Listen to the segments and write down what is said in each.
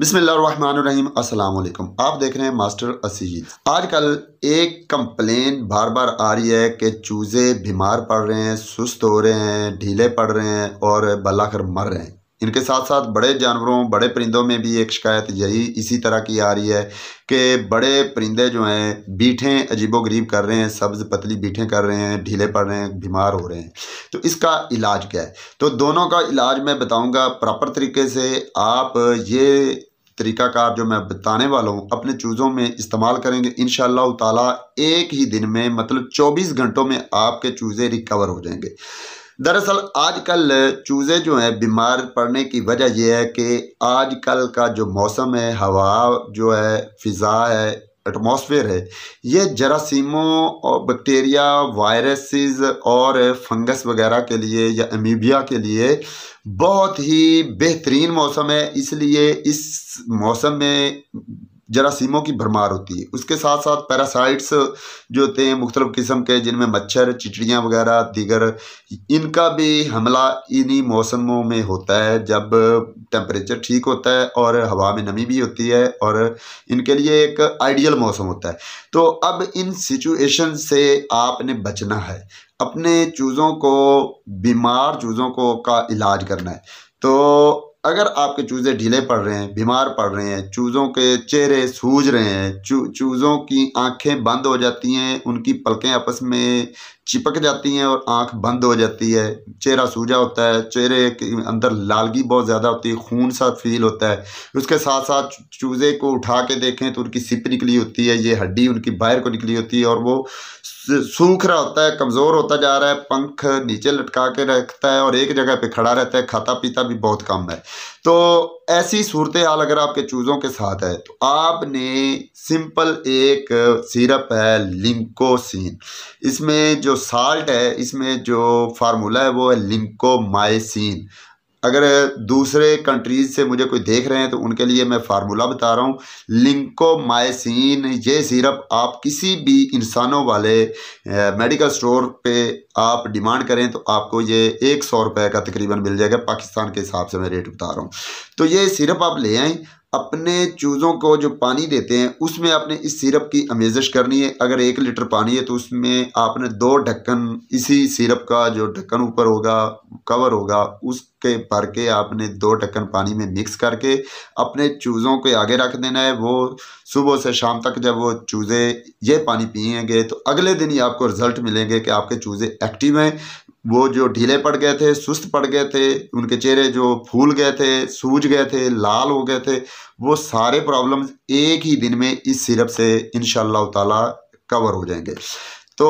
बिसमीम असलकम आप देख रहे हैं मास्टर असीजीत आजकल एक कंप्लेन बार बार आ रही है कि चूज़े बीमार पड़ रहे हैं सुस्त हो रहे हैं ढीले पड़ रहे हैं और कर मर रहे हैं इनके साथ साथ बड़े जानवरों बड़े परिंदों में भी एक शिकायत यही इसी तरह की आ रही है कि बड़े परिंदे जो हैं बीठें अजीबो गरीब कर रहे हैं सब्ज़ पतली बीठें कर रहे हैं ढीले पड़ रहे हैं बीमार हो रहे हैं तो इसका इलाज क्या है तो दोनों का इलाज मैं बताऊंगा प्रॉपर तरीके से आप ये तरीकाकार जो मैं बताने वाला हूँ अपने चूज़ों में इस्तेमाल करेंगे इन ताला एक ही दिन में मतलब चौबीस घंटों में आपके चूज़े रिकवर हो जाएंगे दरअसल आजकल चूज़े जो हैं बीमार पड़ने की वजह यह है कि आजकल का जो मौसम है हवा जो है फ़िज़ा है एटमॉस्फेयर है ये जरासीमों और बैक्टीरिया वायरसेस और फंगस वगैरह के लिए या अमीबिया के लिए बहुत ही बेहतरीन मौसम है इसलिए इस मौसम में जरासीमों की भरमार होती है उसके साथ साथ पैरासाइट्स जो होते हैं मुख्तलिफ़ किस्म के जिनमें मच्छर चिचड़ियाँ वगैरह दीगर इनका भी हमला इन्हीं मौसमों में होता है जब टेम्परेचर ठीक होता है और हवा में नमी भी होती है और इनके लिए एक आइडियल मौसम होता है तो अब इन सिचुएशन से आपने बचना है अपने चूज़ों को बीमार चूज़ों को का इलाज करना है तो अगर आपके चूज़े ढीले पड़ रहे हैं बीमार पड़ रहे हैं चूज़ों के चेहरे सूज रहे हैं चू चूज़ों की आंखें बंद हो जाती हैं उनकी पलकें आपस में चिपक जाती हैं और आँख बंद हो जाती है चेहरा सूजा होता है चेहरे के अंदर लालगी बहुत ज़्यादा होती है खून सा फील होता है उसके साथ साथ चूज़े को उठा के देखें तो उनकी सिप निकली होती है ये हड्डी उनकी बाहर को निकली होती है और वो सूख रहा होता है कमज़ोर होता जा रहा है पंख नीचे लटका के रखता है और एक जगह पर खड़ा रहता है खाता पीता भी बहुत कम है तो ऐसी सूरत हाल अगर आपके चूज़ों के साथ है तो आपने सिंपल एक सिरप है लिंकोसिन इसमें जो साल्ट है इसमें जो फार्मूला है वो है लिंकोमाइसिन अगर दूसरे कंट्रीज़ से मुझे कोई देख रहे हैं तो उनके लिए मैं फार्मूला बता रहा हूँ लिंकोमाइसिन ये सिरप आप किसी भी इंसानों वाले मेडिकल स्टोर पे आप डिमांड करें तो आपको ये एक सौ रुपये का तकरीबन मिल जाएगा पाकिस्तान के हिसाब से मैं रेट बता रहा हूँ तो ये सिरप आप ले आएँ अपने चूज़ों को जो पानी देते हैं उसमें आपने इस सिरप की अमेजिश करनी है अगर एक लीटर पानी है तो उसमें आपने दो ढक्कन इसी सिरप का जो ढक्कन ऊपर होगा कवर होगा उसके भर के आपने दो ढक्कन पानी में मिक्स करके अपने चूज़ों को आगे रख देना है वो सुबह से शाम तक जब वो चूज़े ये पानी पिएंगे तो अगले दिन ही आपको रिज़ल्ट मिलेंगे कि आपके चूज़े एक्टिव हैं वो जो ढीले पड़ गए थे सुस्त पड़ गए थे उनके चेहरे जो फूल गए थे सूज गए थे लाल हो गए थे वो सारे प्रॉब्लम्स एक ही दिन में इस सिरप से इन ताला कवर हो जाएंगे तो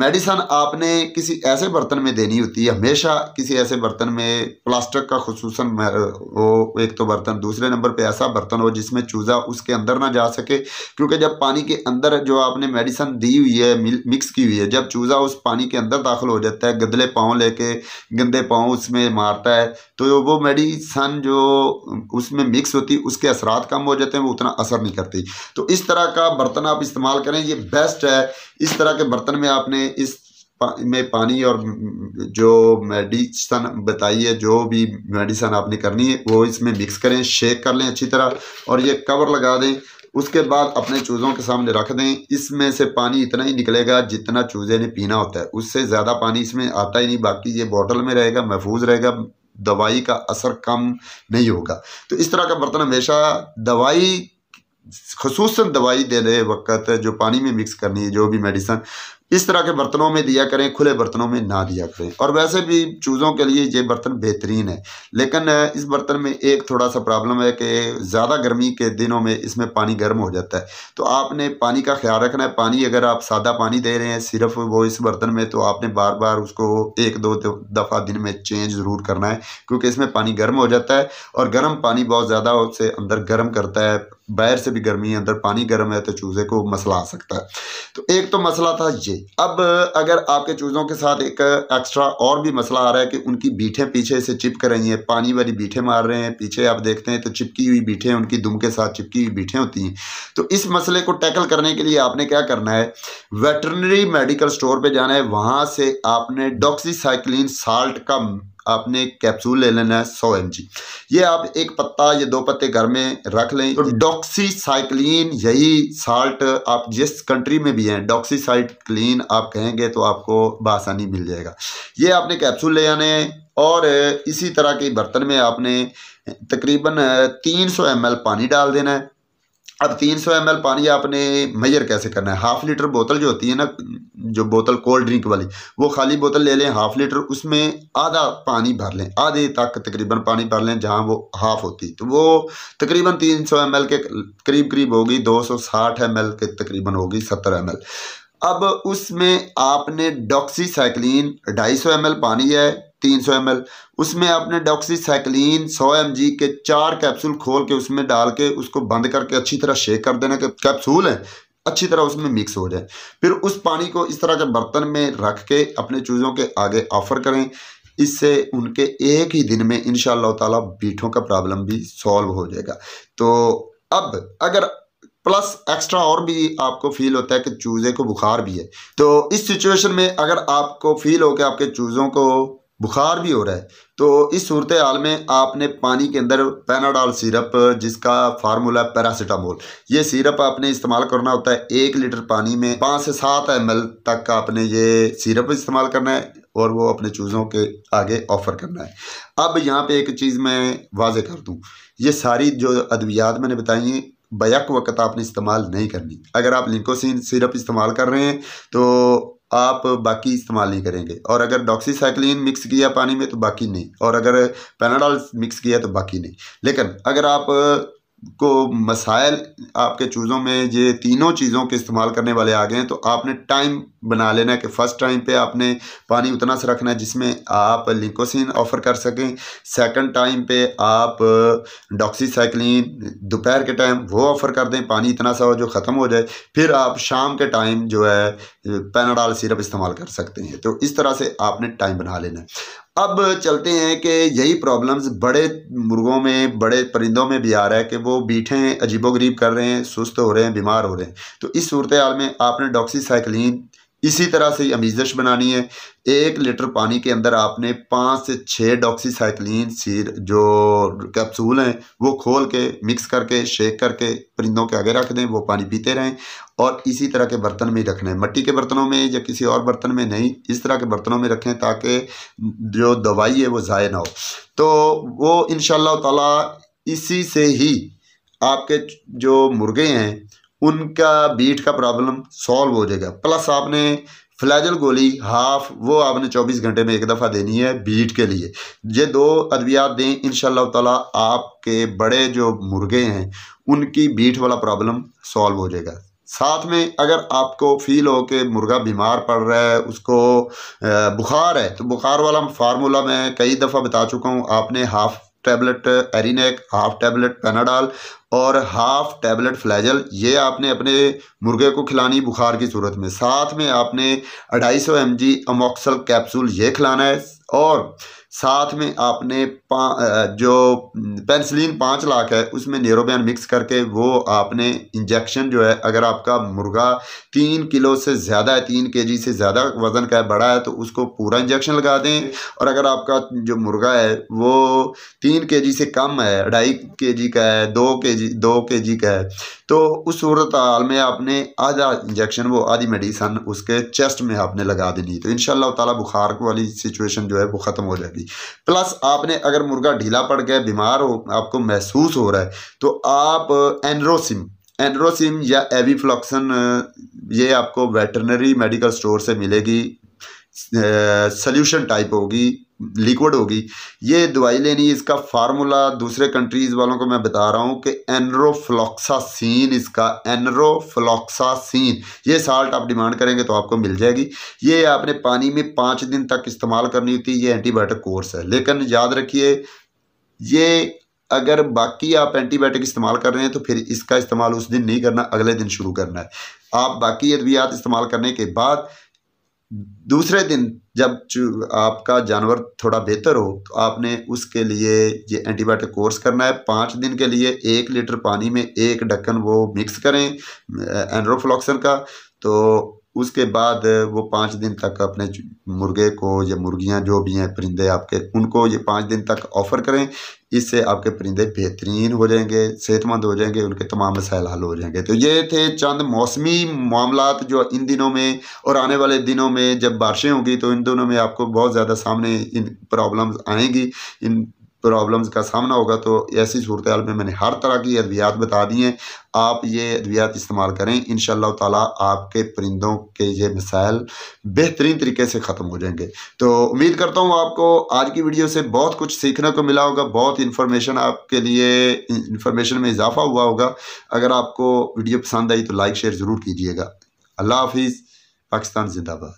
मेडिसन आपने किसी ऐसे बर्तन में देनी होती है हमेशा किसी ऐसे बर्तन में प्लास्टिक का खसूस वो एक तो बर्तन दूसरे नंबर पे ऐसा बर्तन हो जिसमें चूज़ा उसके अंदर ना जा सके क्योंकि जब पानी के अंदर जो आपने मेडिसन दी हुई है मिक्स की हुई है जब चूज़ा उस पानी के अंदर दाखिल हो जाता है गदले पाँव लेके गंदे पाँव उसमें मारता है तो वो मेडिसन जो उसमें मिक्स होती उसके असरात कम हो जाते हैं वो उतना असर नहीं करती तो इस तरह का बर्तन आप इस्तेमाल करें ये बेस्ट है इस तरह के बर्तन में आपने इस पा, में पानी और जो मेडिसन बताई है जो भी मेडिसन आपने करनी है वो इसमें मिक्स करें शेक कर लें अच्छी तरह और ये कवर लगा दें उसके बाद अपने चूज़ों के सामने रख दें इसमें से पानी इतना ही निकलेगा जितना चूज़े ने पीना होता है उससे ज़्यादा पानी इसमें आता ही नहीं बाकी ये बॉटल में रहेगा महफूज रहेगा दवाई का असर कम नहीं होगा तो इस तरह का बर्तन हमेशा दवाई खसूस दवाई दे रहे वक्त जो पानी में मिक्स करनी है जो भी मेडिसन इस तरह के बर्तनों में दिया करें खुले बर्तनों में ना दिया करें और वैसे भी चूज़ों के लिए ये बर्तन बेहतरीन है लेकिन इस बर्तन में एक थोड़ा सा प्रॉब्लम है कि ज़्यादा गर्मी के दिनों में इसमें पानी गर्म हो जाता है तो आपने पानी का ख्याल रखना है पानी अगर आप सादा पानी दे रहे हैं सिर्फ वो इस बर्तन में तो आपने बार बार उसको एक दो दफ़ा दिन में चेंज ज़रूर करना है क्योंकि इसमें पानी गर्म हो जाता है और गर्म पानी बहुत ज़्यादा उससे अंदर गर्म करता है बाहर से भी गर्मी है अंदर पानी गर्म है तो चूज़े को मसला आ सकता है तो एक तो मसला था ये अब अगर आपके चूज़ों के साथ एक एक्स्ट्रा और भी मसला आ रहा है कि उनकी बीठें पीछे से चिपक रही हैं पानी वाली बीठें मार रहे हैं पीछे आप देखते हैं तो चिपकी हुई बीठें उनकी दुम के साथ चिपकी हुई बीठें होती हैं तो इस मसले को टैकल करने के लिए आपने क्या करना है वेटरनरी मेडिकल स्टोर पर जाना है वहाँ से आपने डॉक्सीसाइक्लिन साल्ट का आपने कैप्सूल ले लेना है सौ एम ये आप एक पत्ता या दो पत्ते घर में रख लें तो डॉक्सीसाइक्लिन यही साल्ट आप जिस कंट्री में भी हैं डॉक्सीसाइक्लिन आप कहेंगे तो आपको बासानी मिल जाएगा ये आपने कैप्सूल ले आने और इसी तरह के बर्तन में आपने तकरीबन 300 ml पानी डाल देना है अब 300 ml पानी आपने मेजर कैसे करना है हाफ लीटर बोतल जो होती है ना जो बोतल कोल्ड ड्रिंक वाली वो खाली बोतल ले लें हाफ़ लीटर उसमें आधा पानी भर लें आधे तक तकरीबन पानी भर लें जहाँ वो हाफ़ होती तो वो तकरीबन तीन सौ एम एल के करीब करीब होगी दो सौ साठ एम एल के तकरीबन होगी सत्तर एम एल अब उसमें आपने डॉक्सी साइक्लिन ढाई सौ एम एल पानी है तीन सौ एम एल उसमें आपने डॉक्सी साइक्लिन सौ एम जी के चार कैप्सूल खोल के उसमें डाल के उसको बंद करके अच्छी तरह शेक कर देना कैप्सूल हैं अच्छी तरह उसमें मिक्स हो जाए फिर उस पानी को इस तरह के बर्तन में रख के अपने चूज़ों के आगे ऑफ़र करें इससे उनके एक ही दिन में इन ताला बीठों का प्रॉब्लम भी सॉल्व हो जाएगा तो अब अगर प्लस एक्स्ट्रा और भी आपको फील होता है कि चूज़े को बुखार भी है तो इस सिचुएशन में अगर आपको फील हो कि आपके चूज़ों को बुखार भी हो रहा है तो इस सूरत हाल में आपने पानी के अंदर पैनाडॉल सिरप जिसका फार्मूला है पैरासीटामोल ये सिरप आपने इस्तेमाल करना होता है एक लीटर पानी में पाँच से सात एम तक आपने ये सिरप इस्तेमाल करना है और वो अपने चूज़ों के आगे ऑफ़र करना है अब यहाँ पे एक चीज़ मैं वाजे कर दूँ ये सारी जो अद्वियात मैंने बताई हैं बैक वक्त आपने इस्तेमाल नहीं करनी अगर आप लिंकोसिन सिरप इस्तेमाल कर रहे हैं तो आप बाकी इस्तेमाल नहीं करेंगे और अगर डॉक्सीसाइक्लिन मिक्स किया पानी में तो बाकी नहीं और अगर पेनाडॉल मिक्स किया तो बाकी नहीं लेकिन अगर आप को मसाइल आपके चूज़ों में ये तीनों चीज़ों के इस्तेमाल करने वाले आ गए हैं तो आपने टाइम बना लेना है कि फ़र्स्ट टाइम पे आपने पानी उतना सा रखना है जिसमें आप लिकोसिन ऑफ़र कर सकें सेकंड टाइम पे आप डॉक्सीसाइक्लिन दोपहर के टाइम वो ऑफ़र कर दें पानी इतना सा हो जो ख़त्म हो जाए फिर आप शाम के टाइम जो है पैनाडाल सिरप इस्तेमाल कर सकते हैं तो इस तरह से आपने टाइम बना लेना है अब चलते हैं कि यही प्रॉब्लम्स बड़े मुर्गों में बड़े परिंदों में भी आ रहा है कि वो बीठें अजीबो गरीब कर रहे हैं सुस्त हो रहे हैं बीमार हो रहे हैं तो इस सूरत हाल में आपने डॉक्सीसाइक्लिन इसी तरह से अमीजश बनानी है एक लीटर पानी के अंदर आपने पाँच से छः डॉक्सीसाइक्लिन सीर जो कैप्सूल हैं वो खोल के मिक्स करके शेक करके परिंदों के आगे रख दें वो पानी पीते रहें और इसी तरह के बर्तन में ही रखना है मट्टी के बर्तनों में या किसी और बर्तन में नहीं इस तरह के बर्तनों में रखें ताकि जो दवाई है वो ज़ाय ना हो तो वो इन शी से ही आपके जो मुर्गे हैं उनका बीट का प्रॉब्लम सॉल्व हो जाएगा प्लस आपने फ्लैजल गोली हाफ वो आपने 24 घंटे में एक दफ़ा देनी है बीट के लिए ये दो अद्वियात दें इन ताला आपके बड़े जो मुर्गे हैं उनकी बीट वाला प्रॉब्लम सॉल्व हो जाएगा साथ में अगर आपको फील हो कि मुर्गा बीमार पड़ रहा है उसको बुखार है तो बुखार वाला फार्मूला मैं कई दफ़ा बता चुका हूँ आपने half tablet Arinac half tablet Panadol और हाफ टैबलेट फ्लैजल ये आपने अपने मुर्गे को खिलानी बुखार की सूरत में साथ में आपने अढ़ाई सौ एम जी अमोक्सल कैप्सूल ये खिलाना है और साथ में आपने जो पेंसिलिन पाँच लाख है उसमें नेरोबैन मिक्स करके वो आपने इंजेक्शन जो है अगर आपका मुर्गा तीन किलो से ज़्यादा है तीन के से ज़्यादा वज़न का है बड़ा है तो उसको पूरा इंजेक्शन लगा दें और अगर आपका जो मुर्गा है वो तीन के से कम है ढाई के का है दो के जी दो के का है तो उस सूरत हाल में आपने आधा इंजेक्शन वो आधी मेडिसन उसके चेस्ट में आपने लगा देनी तो इन शाला बुखार वाली सिचुएशन जो है वो ख़त्म हो जाएगी दी प्लस आपने अगर मुर्गा ढीला पड़ गया बीमार हो आपको महसूस हो रहा है तो आप एनरोसिम uh, एनरोसिम या एवीफ्लॉक्सन uh, ये आपको वेटरनरी मेडिकल स्टोर से मिलेगी सल्यूशन uh, टाइप होगी लिक्विड होगी ये दवाई लेनी इसका फार्मूला दूसरे कंट्रीज़ वालों को मैं बता रहा हूँ कि सीन इसका एनरोफ्लॉक्सासीन ये साल्ट आप डिमांड करेंगे तो आपको मिल जाएगी ये आपने पानी में पाँच दिन तक इस्तेमाल करनी होती है ये एंटीबायोटिक कोर्स है लेकिन याद रखिए ये अगर बाकी आप एंटीबायोटिक इस्तेमाल कर रहे हैं तो फिर इसका इस्तेमाल उस दिन नहीं करना अगले दिन शुरू करना है आप बाकी अद्वियात इस्तेमाल करने के बाद दूसरे दिन जब आपका जानवर थोड़ा बेहतर हो तो आपने उसके लिए ये एंटीबायोटिक कोर्स करना है पाँच दिन के लिए एक लीटर पानी में एक ढक्कन वो मिक्स करें एंड्रोफ्लॉक्सन का तो उसके बाद वो पाँच दिन तक अपने मुर्गे को या मुर्गियां जो भी हैं परिंदे आपके उनको ये पाँच दिन तक ऑफ़र करें इससे आपके परिंदे बेहतरीन हो जाएंगे सेहतमंद हो जाएंगे उनके तमाम मसाइल हल हो जाएंगे तो ये थे चंद मौसमी मामला जो इन दिनों में और आने वाले दिनों में जब बारिशें होंगी तो इन दोनों में आपको बहुत ज़्यादा सामने इन प्रॉब्लम्स आएंगी इन प्रॉब्लम्स का सामना होगा तो ऐसी सूरत हाल में मैंने हर तरह की अद्वियात बता दी हैं आप ये अद्वियात इस्तेमाल करें इन ताला आपके परिंदों के ये मिसाइल बेहतरीन तरीके से ख़त्म हो जाएंगे तो उम्मीद करता हूँ आपको आज की वीडियो से बहुत कुछ सीखने को मिला होगा बहुत इन्फॉर्मेशन आपके लिए इन्फॉर्मेशन में इजाफा हुआ होगा अगर आपको वीडियो पसंद आई तो लाइक शेयर ज़रूर कीजिएगा अल्लाह हाफिज़ पाकिस्तान जिंदाबाद